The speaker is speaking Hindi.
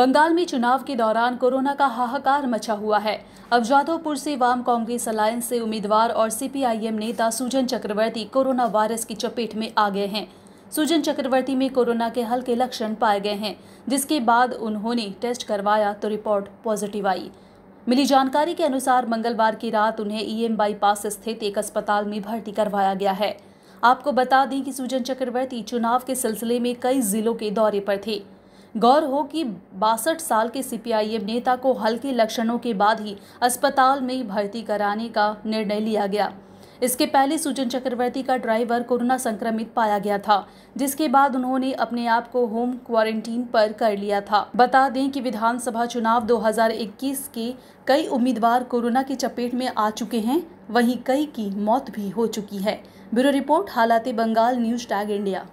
बंगाल में चुनाव के दौरान कोरोना का हाहाकार मचा हुआ है अब जादवपुर से वाम कांग्रेस अलायंस से उम्मीदवार और सीपीआईएम नेता सुजन चक्रवर्ती कोरोना वायरस की चपेट में आ गए हैं सुजन चक्रवर्ती में कोरोना के हल्के लक्षण पाए गए हैं जिसके बाद उन्होंने टेस्ट करवाया तो रिपोर्ट पॉजिटिव आई मिली जानकारी के अनुसार मंगलवार की रात उन्हें ईएम बाईपास स्थित एक अस्पताल में भर्ती करवाया गया है आपको बता दें कि सुजन चक्रवर्ती चुनाव के सिलसिले में कई जिलों के दौरे पर थे गौर हो कि बासठ साल के सीपीआईएम नेता को हल्के लक्षणों के बाद ही अस्पताल में भर्ती कराने का निर्णय लिया गया इसके पहले सुजन चक्रवर्ती का ड्राइवर कोरोना संक्रमित पाया गया था जिसके बाद उन्होंने अपने आप को होम क्वारंटीन पर कर लिया था बता दें कि विधानसभा चुनाव 2021 के कई उम्मीदवार कोरोना की चपेट में आ चुके हैं वहीं कई की मौत भी हो चुकी है ब्यूरो रिपोर्ट हालात बंगाल न्यूज टैग इंडिया